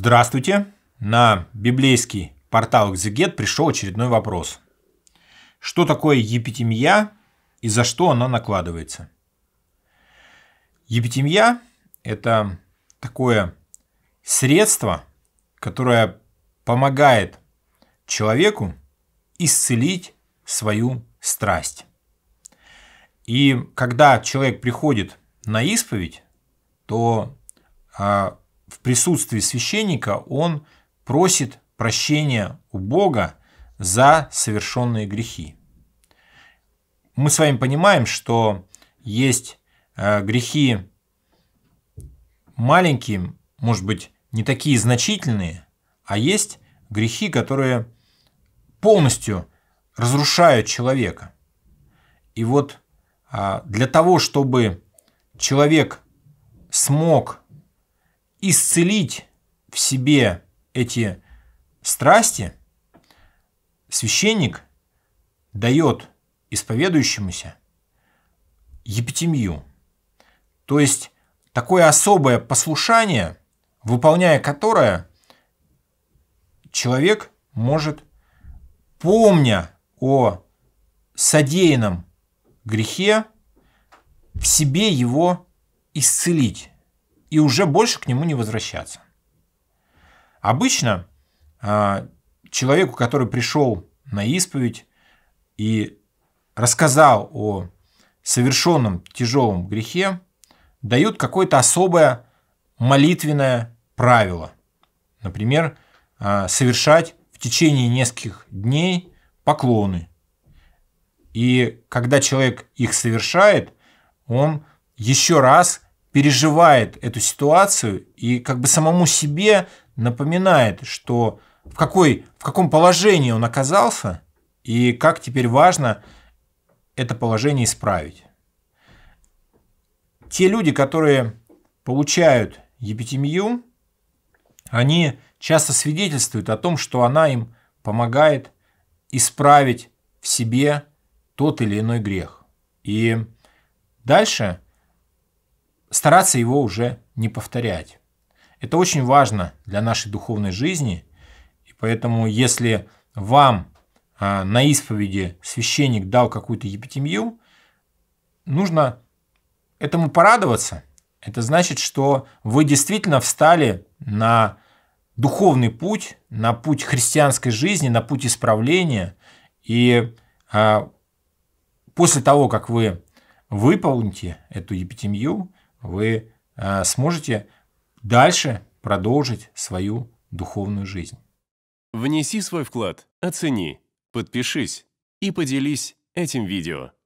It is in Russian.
Здравствуйте! На библейский портал Exeget пришел очередной вопрос. Что такое епитемия и за что она накладывается? Епитемия – это такое средство, которое помогает человеку исцелить свою страсть. И когда человек приходит на исповедь, то а, в присутствии священника он просит прощения у Бога за совершенные грехи. Мы с вами понимаем, что есть э, грехи маленькие, может быть, не такие значительные, а есть грехи, которые полностью разрушают человека. И вот а, для того, чтобы человек смог исцелить в себе эти страсти, священник дает исповедующемуся епитемию, то есть такое особое послушание, выполняя которое человек может, помня о содеянном грехе, в себе его исцелить и уже больше к нему не возвращаться. Обычно а, человеку, который пришел на исповедь и рассказал о совершенном тяжелом грехе, дают какое-то особое молитвенное правило. Например, а, совершать в течение нескольких дней поклоны. И когда человек их совершает, он еще раз переживает эту ситуацию и как бы самому себе напоминает, что в, какой, в каком положении он оказался и как теперь важно это положение исправить. Те люди, которые получают епитемию, они часто свидетельствуют о том, что она им помогает исправить в себе тот или иной грех. И дальше – стараться его уже не повторять. Это очень важно для нашей духовной жизни, и поэтому если вам а, на исповеди священник дал какую-то епитемию, нужно этому порадоваться. Это значит, что вы действительно встали на духовный путь, на путь христианской жизни, на путь исправления. И а, после того, как вы выполните эту епитемию, вы э, сможете дальше продолжить свою духовную жизнь. Внеси свой вклад, оцени, подпишись и поделись этим видео.